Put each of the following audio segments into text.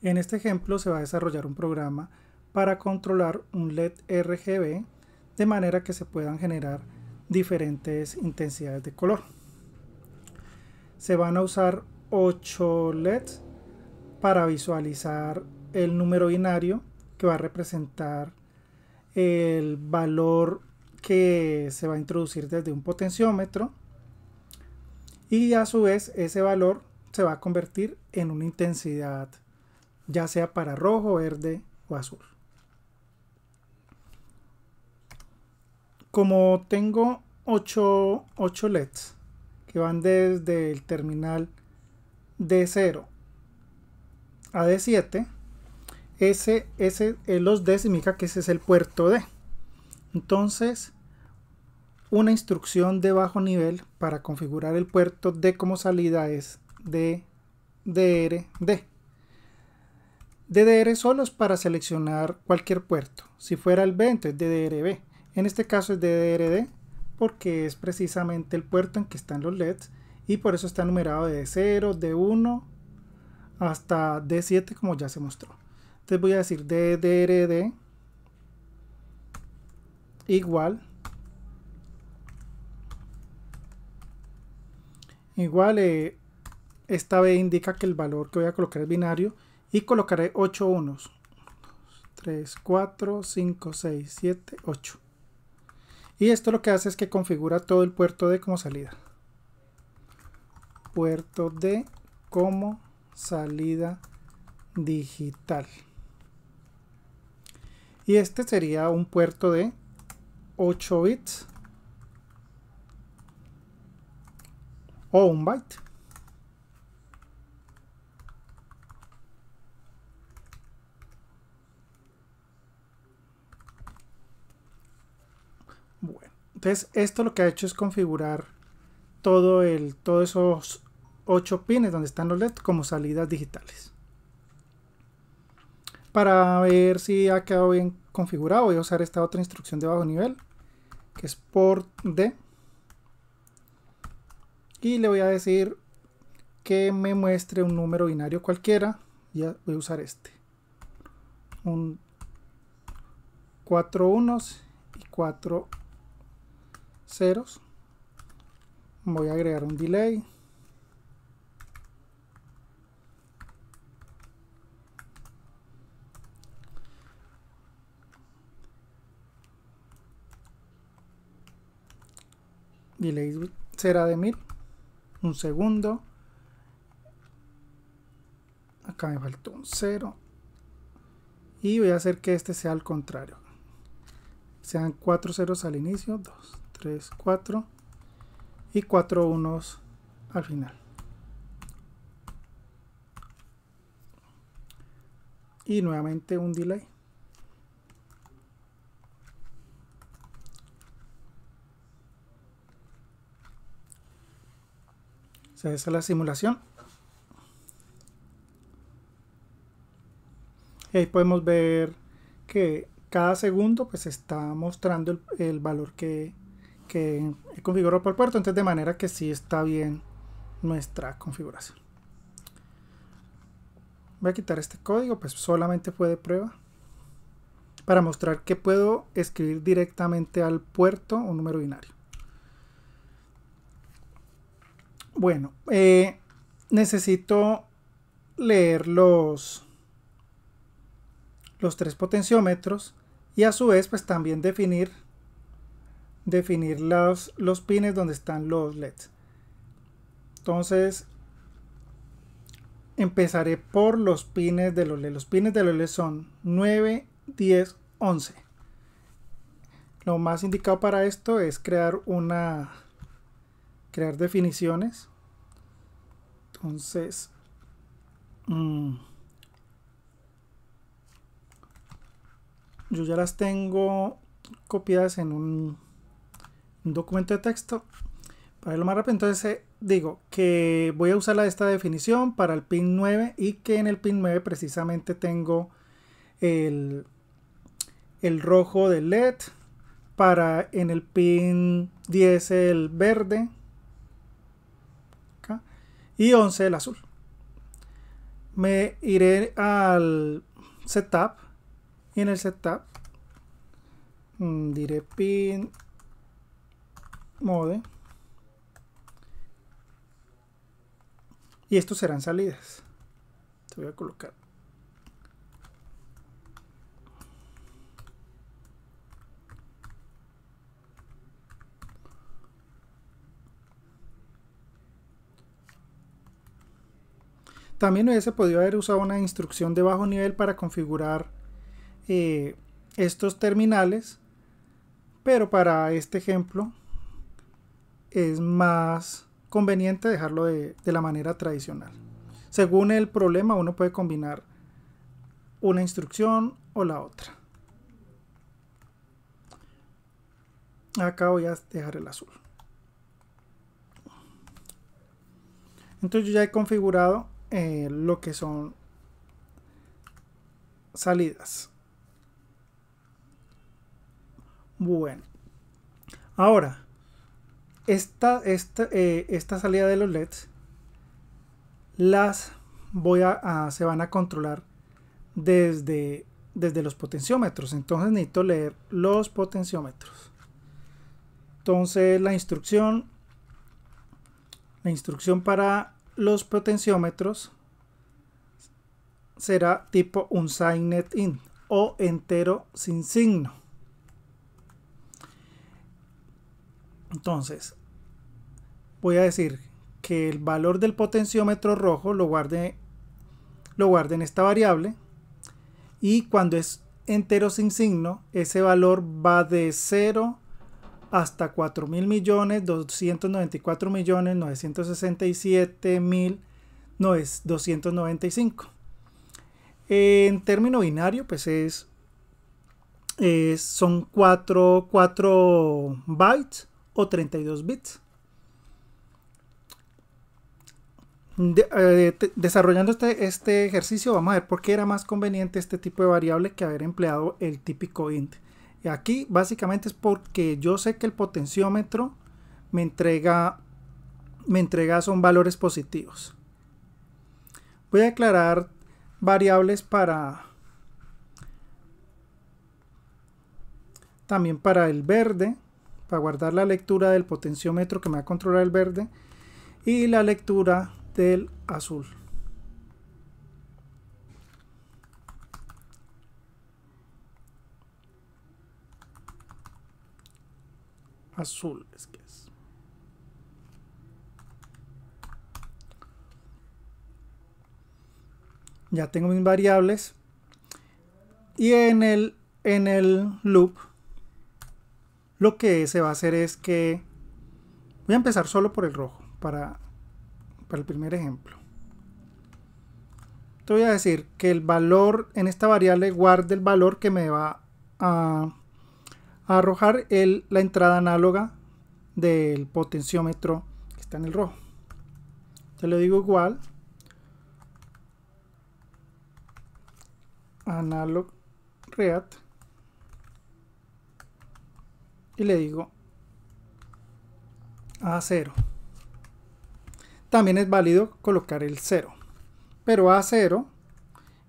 En este ejemplo se va a desarrollar un programa para controlar un LED RGB de manera que se puedan generar diferentes intensidades de color. Se van a usar 8 LEDs para visualizar el número binario que va a representar el valor que se va a introducir desde un potenciómetro y a su vez ese valor se va a convertir en una intensidad ya sea para rojo, verde o azul. Como tengo 8, LEDs que van desde el terminal D0 a D7, ese, ese, los D significa que ese es el puerto D. Entonces, una instrucción de bajo nivel para configurar el puerto D como salida es DDRD. DDR solos para seleccionar cualquier puerto. Si fuera el B, entonces DDRB. En este caso es DDRD porque es precisamente el puerto en que están los LEDs y por eso está numerado de 0, de 1 hasta D7 como ya se mostró. Entonces voy a decir DDRD igual igual eh, esta B indica que el valor que voy a colocar es binario y colocaré 8 unos 3, 4, 5, 6, 7, 8 y esto lo que hace es que configura todo el puerto D como salida puerto D como salida digital y este sería un puerto de 8 bits o un byte Entonces, esto lo que ha hecho es configurar todo el, todos esos 8 pines donde están los LED como salidas digitales. Para ver si ha quedado bien configurado, voy a usar esta otra instrucción de bajo nivel, que es port D. Y le voy a decir que me muestre un número binario cualquiera. Ya voy a usar este. Un 4 unos y 4 ceros. Voy a agregar un delay. Delay será de mil Un segundo. Acá me faltó un cero. Y voy a hacer que este sea al contrario. Sean cuatro ceros al inicio, dos. 3, 4 y 4 unos al final. Y nuevamente un delay. esa es la simulación. ahí podemos ver que cada segundo pues está mostrando el valor que, que he configurado por el puerto, entonces de manera que sí está bien nuestra configuración. Voy a quitar este código, pues solamente fue de prueba. Para mostrar que puedo escribir directamente al puerto un número binario. Bueno, eh, necesito leer los, los tres potenciómetros y a su vez pues también definir definir los, los pines donde están los LEDs. Entonces, empezaré por los pines de los LEDs. Los pines de los LEDs son 9, 10, 11. Lo más indicado para esto es crear una... crear definiciones. Entonces... Mm, yo ya las tengo copiadas en un documento de texto para verlo más rápido. Entonces eh, digo que voy a usar la, esta definición para el pin 9 y que en el pin 9 precisamente tengo el, rojo del LED, para en el pin 10 el verde y 11 el azul. Me iré al setup y en el setup mm, diré pin mode y estos serán salidas te voy a colocar También hubiese podido haber usado una instrucción de bajo nivel para configurar eh, estos terminales, pero para este ejemplo es más conveniente dejarlo de, la manera tradicional. Según el problema, uno puede combinar una instrucción o la otra. Acá voy a dejar el azul. Entonces yo ya he configurado eh, lo que son salidas. Bueno. Ahora, esta, eh, esta salida de los LEDs las voy a, se van a controlar desde, desde los potenciómetros. Entonces necesito leer los potenciómetros. Entonces la instrucción, la instrucción para los potenciómetros será tipo un signet in o entero sin signo. Entonces, voy a decir que el valor del potenciómetro rojo lo guarde, en esta variable y cuando es entero sin signo, ese valor va de 0 hasta 4 millones no es 295 en término binario pues es, son 4 bytes o 32 bits Eh, desarrollando este, este ejercicio, vamos a ver por qué era más conveniente este tipo de variable que haber empleado el típico int. Y aquí básicamente es porque yo sé que el potenciómetro me entrega, me entrega son valores positivos. Voy a declarar variables para también para el verde, para guardar la lectura del potenciómetro que me va a controlar el verde y la lectura del azul. Azul es que es. Ya tengo mis variables. Y en el, en el loop, lo que se va a hacer es que voy a empezar solo por el rojo para para el primer ejemplo. Te voy a decir que el valor en esta variable guarde el valor que me va a, arrojar la entrada análoga del potenciómetro que está en el rojo. Te le digo igual. Analog React. Y le digo a 0. También es válido colocar el 0, pero A0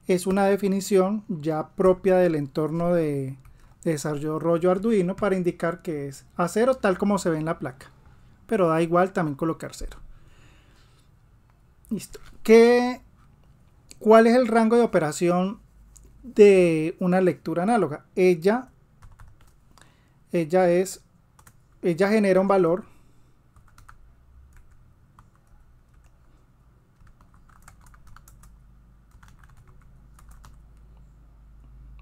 es una definición ya propia del entorno de, desarrollo rollo Arduino para indicar que es A0 tal como se ve en la placa, pero da igual también colocar 0. ¿Qué, ¿Cuál es el rango de operación de una lectura análoga? Ella, ella es, ella genera un valor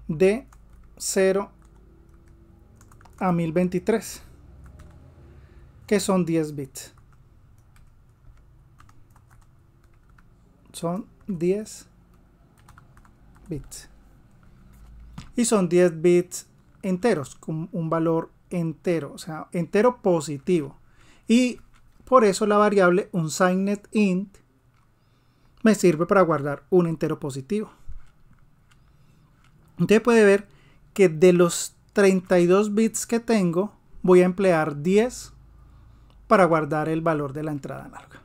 de 0 a 1023, que son 10 bits. Son 10 bits. Y son 10 bits enteros, con un valor entero, o sea, entero positivo. Y por eso la variable unsigned int me sirve para guardar un entero positivo. Usted puede ver que de los 32 bits que tengo, voy a emplear 10 para guardar el valor de la entrada larga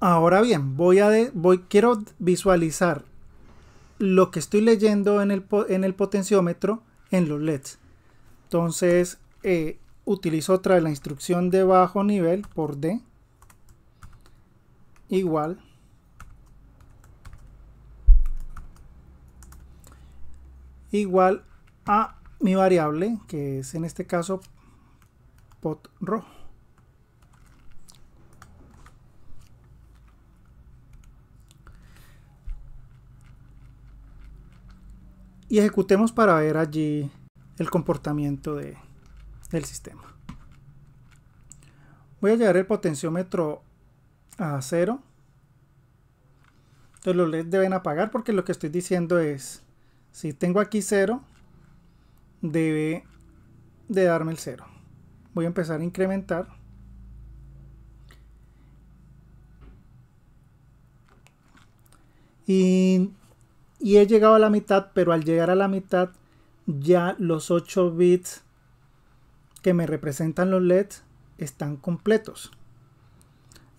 Ahora bien, voy a voy, quiero visualizar lo que estoy leyendo en el, potenciómetro en los LEDs. Entonces, eh, utilizo otra la instrucción de bajo nivel por D igual igual a mi variable, que es en este caso pot rojo. Y ejecutemos para ver allí el comportamiento de, del sistema. Voy a llevar el potenciómetro a cero. Entonces los LEDs deben apagar porque lo que estoy diciendo es si tengo aquí 0, debe de darme el 0. Voy a empezar a incrementar. Y, y, he llegado a la mitad, pero al llegar a la mitad ya los 8 bits que me representan los LEDs están completos.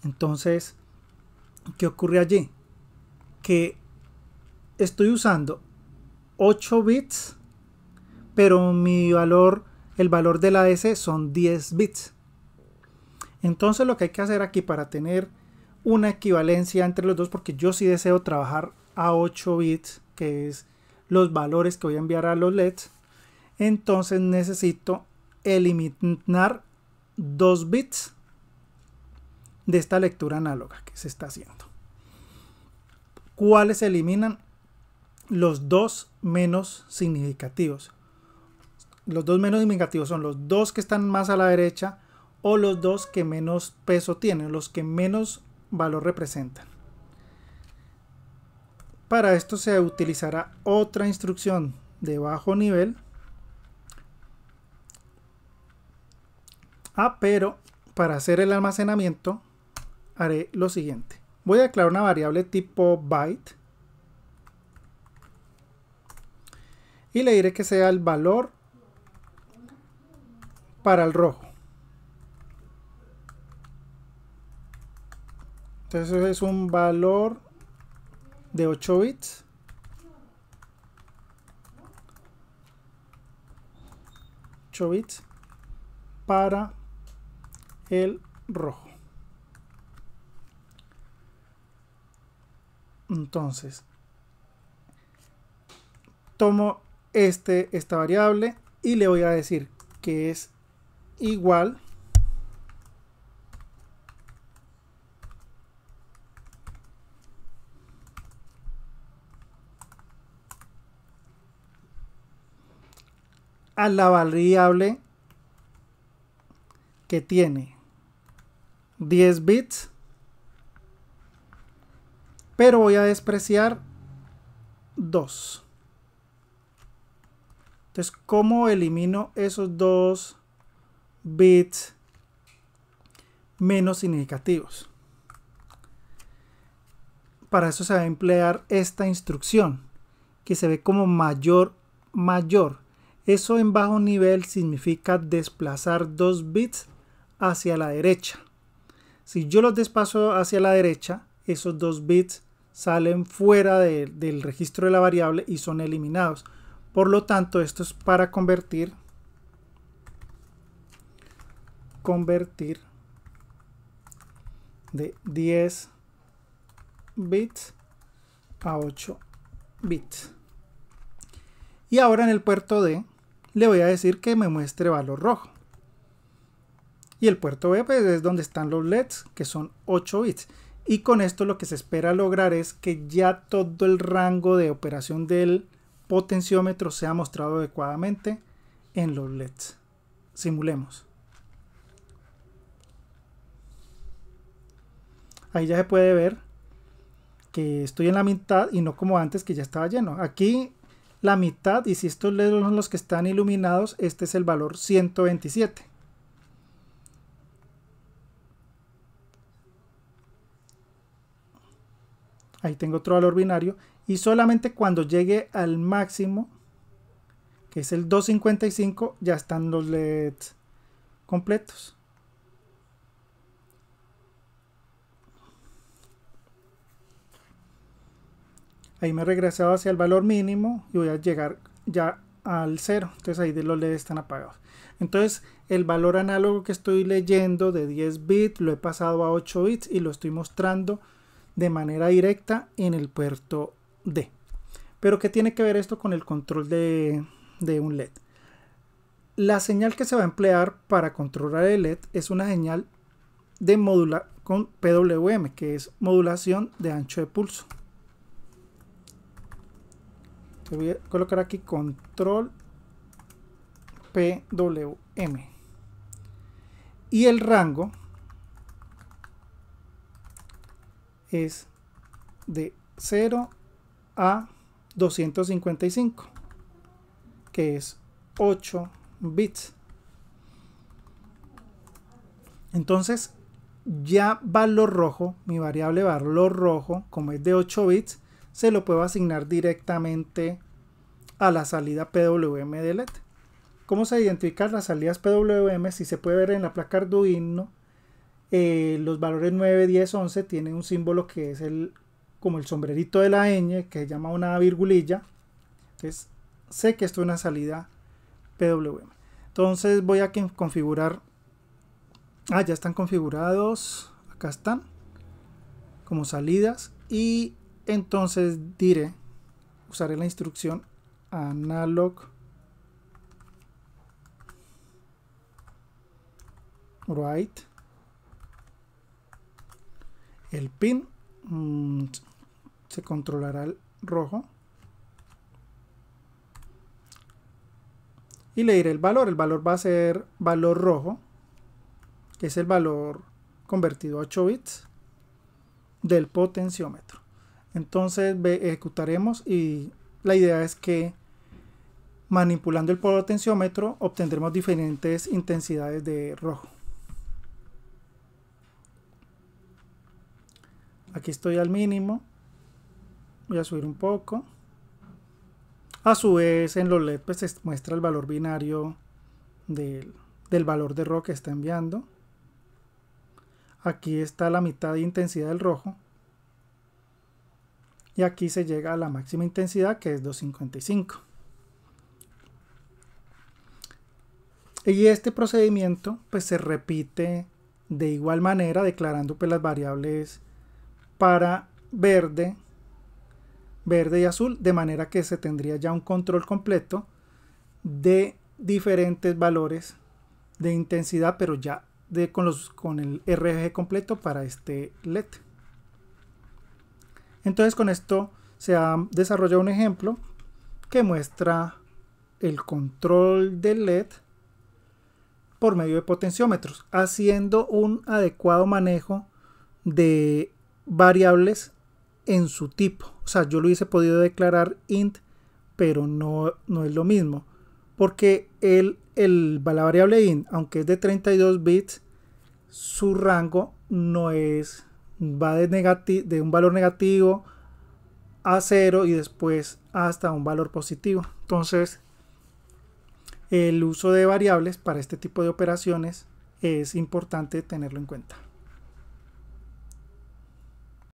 Entonces, ¿qué ocurre allí? Que estoy usando 8 bits, pero mi valor, el valor de la S son 10 bits. Entonces lo que hay que hacer aquí para tener una equivalencia entre los dos, porque yo sí deseo trabajar a 8 bits, que es los valores que voy a enviar a los LEDs, entonces necesito eliminar 2 bits de esta lectura análoga que se está haciendo. ¿Cuáles se eliminan? los dos menos significativos. Los dos menos significativos son los dos que están más a la derecha o los dos que menos peso tienen, los que menos valor representan. Para esto se utilizará otra instrucción de bajo nivel. Ah, pero para hacer el almacenamiento haré lo siguiente. Voy a declarar una variable tipo byte y le diré que sea el valor para el rojo. Entonces es un valor de 8 bits. bits para el rojo entonces tomo este, esta variable y le voy a decir que es igual a la variable que tiene 10 bits pero voy a despreciar 2 entonces, ¿cómo elimino esos dos bits menos significativos? Para eso se va a emplear esta instrucción que se ve como mayor mayor. Eso en bajo nivel significa desplazar dos bits hacia la derecha. Si yo los desplazo hacia la derecha, esos dos bits salen fuera del registro de la variable y son eliminados. Por lo tanto, esto es para convertir convertir de 10 bits a 8 bits. Y ahora en el puerto D le voy a decir que me muestre valor rojo. Y el puerto B pues, es donde están los LEDs, que son 8 bits. Y con esto lo que se espera lograr es que ya todo el rango de operación del potenciómetro se ha mostrado adecuadamente en los LEDs. Simulemos. Ahí ya se puede ver que estoy en la mitad y no como antes que ya estaba lleno. Aquí la mitad y si estos LEDs son los que están iluminados, este es el valor 127. Ahí tengo otro valor binario y solamente cuando llegue al máximo que es el 255 ya están los LEDs completos ahí me he regresado hacia el valor mínimo y voy a llegar ya al 0. entonces ahí los LEDs están apagados entonces el valor análogo que estoy leyendo de 10 bits lo he pasado a 8 bits y lo estoy mostrando de manera directa en el puerto pero ¿qué tiene que ver esto con el control de, un LED? La señal que se va a emplear para controlar el LED es una señal de modula con PWM, que es modulación de ancho de pulso. voy a colocar aquí control PWM. Y el rango es de 0 a 255, que es 8 bits. Entonces, ya valor rojo, mi variable valor rojo, como es de 8 bits, se lo puedo asignar directamente a la salida PWM de LED. ¿Cómo se identifican las salidas PWM? Si se puede ver en la placa Arduino, eh, los valores 9, 10, 11 tienen un símbolo que es el como el sombrerito de la ñ, que se llama una virgulilla. Entonces, sé que esto es una salida PWM. Entonces voy a configurar. Ah, ya están configurados. Acá están. Como salidas. Y entonces diré, usaré la instrucción analog. write El pin Mm, se controlará el rojo. Y le diré el valor. El valor va a ser valor rojo, que es el valor convertido a 8 bits del potenciómetro. Entonces ejecutaremos y la idea es que manipulando el potenciómetro obtendremos diferentes intensidades de rojo. Aquí estoy al mínimo. Voy a subir un poco. A su vez, en los LED pues, se muestra el valor binario del, valor de rojo que está enviando. Aquí está la mitad de intensidad del rojo. Y aquí se llega a la máxima intensidad que es 255. Y este procedimiento pues se repite de igual manera declarando pues, las variables para verde, verde y azul, de manera que se tendría ya un control completo de diferentes valores de intensidad, pero ya de, con, los, con el rg completo para este LED. Entonces con esto se ha desarrollado un ejemplo que muestra el control del LED por medio de potenciómetros, haciendo un adecuado manejo de variables en su tipo. O sea, yo lo hubiese podido declarar int, pero no, no es lo mismo. Porque el, el, la variable int, aunque es de 32 bits, su rango no es, va de, de un valor negativo a 0 y después hasta un valor positivo. Entonces, el uso de variables para este tipo de operaciones es importante tenerlo en cuenta.